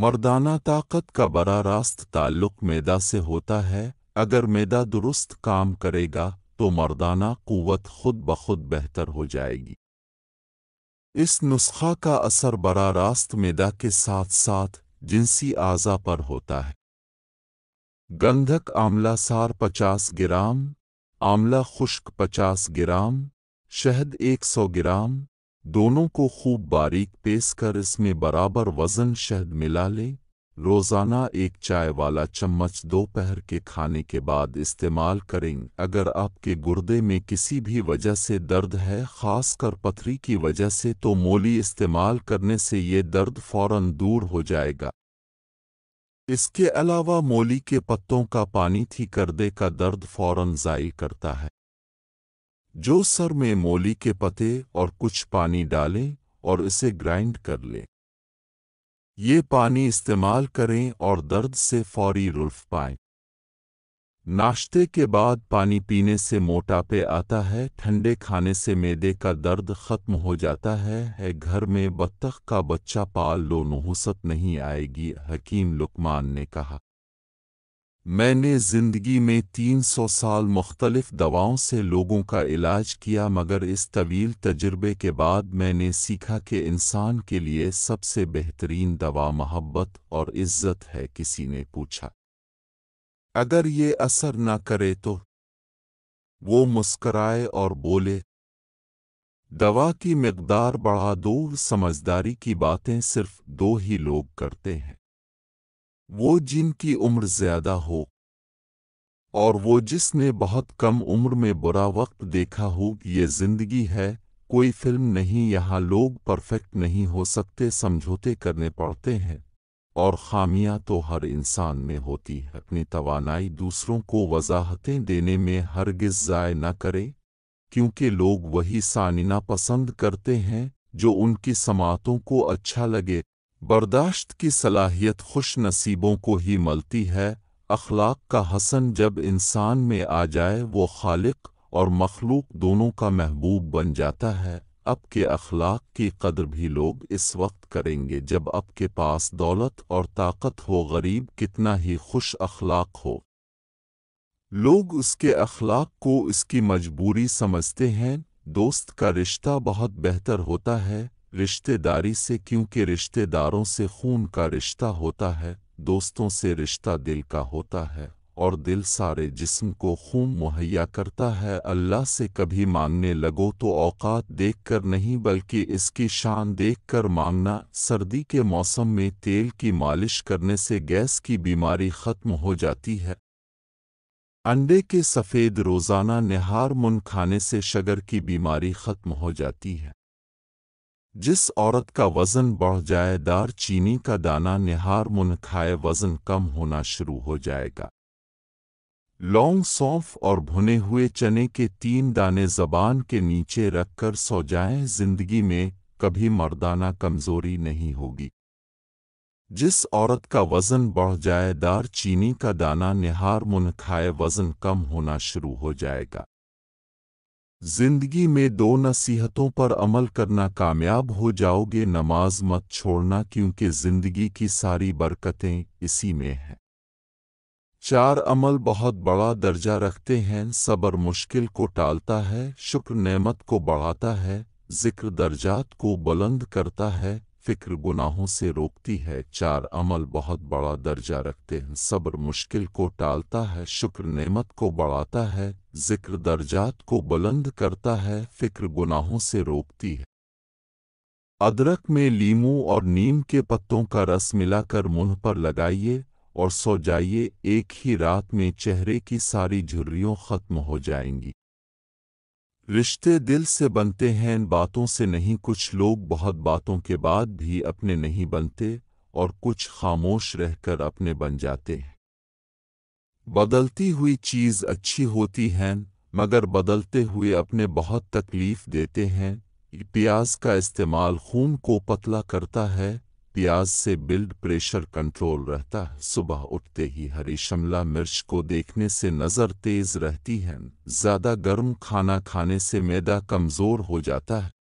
मर्दाना ताकत का बरा रास्त ताल्लुक मैदा से होता है अगर मैदा दुरुस्त काम करेगा तो मर्दाना क़वत खुद ब खुद बेहतर हो जाएगी इस नुस्खा का असर बरा रास्त मैदा के साथ साथ जिनसी आज़ा पर होता है गंधक आमला सार 50 ग्राम आमला खुश्क 50 ग्राम शहद 100 ग्राम दोनों को खूब बारीक पेस कर इसमें बराबर वज़न शहद मिला लें रोज़ाना एक चाय वाला चम्मच दोपहर के खाने के बाद इस्तेमाल करें अगर आपके गुर्दे में किसी भी वजह से दर्द है खासकर पथरी की वजह से तो मोली इस्तेमाल करने से ये दर्द फौरन दूर हो जाएगा इसके अलावा मोली के पत्तों का पानी थी करदे का दर्द फौरन जाय करता है जो सर में मोली के पते और कुछ पानी डालें और इसे ग्राइंड कर लें ये पानी इस्तेमाल करें और दर्द से फौरी रुल्फ पाएं नाश्ते के बाद पानी पीने से मोटापे आता है ठंडे खाने से मेदे का दर्द खत्म हो जाता है है घर में बत्तख का बच्चा पाल लो नहुसत नहीं आएगी हकीम लुकमान ने कहा मैंने ज़िंदगी में 300 साल मुख्तलिफ दवाओं से लोगों का इलाज किया मगर इस तवील तजर्बे के बाद मैंने सीखा कि इंसान के लिए सबसे बेहतरीन दवा मोहब्बत और इज्जत है किसी ने पूछा अगर ये असर ना करे तो वो मुस्कराए और बोले दवा की मकदार बढ़ा दो समझदारी की बातें सिर्फ दो ही लोग करते हैं वो जिनकी उम्र ज्यादा हो और वो जिसने बहुत कम उम्र में बुरा वक्त देखा हो ये जिंदगी है कोई फिल्म नहीं यहाँ लोग परफेक्ट नहीं हो सकते समझौते करने पड़ते हैं और खामियां तो हर इंसान में होती है अपनी तवानाई दूसरों को वजाहतें देने में हरगिज ज़ाय न करें क्योंकि लोग वही सानिना पसंद करते हैं जो उनकी समातों को अच्छा लगे बर्दाश्त की सलाहियत खुश नसीबों को ही मलती है अखलाक का हसन जब इंसान में आ जाए वो खालिक और मखलूक दोनों का महबूब बन जाता है अब के अखलाक की कदर भी लोग इस वक्त करेंगे जब अब के पास दौलत और ताकत हो गरीब कितना ही खुश अखलाक हो लोग उसके अखलाक को इसकी मजबूरी समझते हैं दोस्त का रिश्ता बहुत बेहतर होता है रिश्तेदारी से क्योंकि रिश्तेदारों से खून का रिश्ता होता है दोस्तों से रिश्ता दिल का होता है और दिल सारे जिस्म को खून मुहैया करता है अल्लाह से कभी मांगने लगो तो औकात देखकर नहीं बल्कि इसकी शान देखकर मांगना सर्दी के मौसम में तेल की मालिश करने से गैस की बीमारी खत्म हो जाती है अंडे के सफ़ेद रोज़ाना निहार मुन खाने से शगर की बीमारी खत्म हो जाती है जिस औरत का वज़न बढ़ जाएदार चीनी का दाना निहार मुन खाए वज़न कम होना शुरू हो जाएगा लौंग सौंफ और भुने हुए चने के तीन दाने जबान के नीचे रखकर सो जाए जिंदगी में कभी मर्दाना कमजोरी नहीं होगी जिस औरत का वज़न बढ़ जाएदार चीनी का दाना निहार मुन खाए वज़न कम होना शुरू हो जाएगा जिंदगी में दो नसीहतों पर अमल करना कामयाब हो जाओगे नमाज मत छोड़ना क्योंकि जिंदगी की सारी बरकतें इसी में हैं चार अमल बहुत बड़ा दर्जा रखते हैं सबर मुश्किल को टालता है शुक्र नेमत को बढ़ाता है जिक्र दर्जात को बुलंद करता है फिक्र गुनाहों से रोकती है चार अमल बहुत बड़ा दर्जा रखते हैं सब्र मुश्किल को टालता है शुक्र नेमत को बढ़ाता है जिक्र दर्जात को बुलंद करता है फिक्र गुनाहों से रोकती है अदरक में लीमू और नीम के पत्तों का रस मिलाकर मुंह पर लगाइए और सो जाइए एक ही रात में चेहरे की सारी झुर्रियों खत्म हो जाएंगी रिश्ते दिल से बनते हैं इन बातों से नहीं कुछ लोग बहुत बातों के बाद भी अपने नहीं बनते और कुछ खामोश रहकर अपने बन जाते हैं बदलती हुई चीज़ अच्छी होती हैं मगर बदलते हुए अपने बहुत तकलीफ देते हैं प्याज का इस्तेमाल खून को पतला करता है प्याज से बिल्ड प्रेशर कंट्रोल रहता है सुबह उठते ही हरी शिमला मिर्च को देखने से नज़र तेज रहती है ज़्यादा गर्म खाना खाने से मैदा कमज़ोर हो जाता है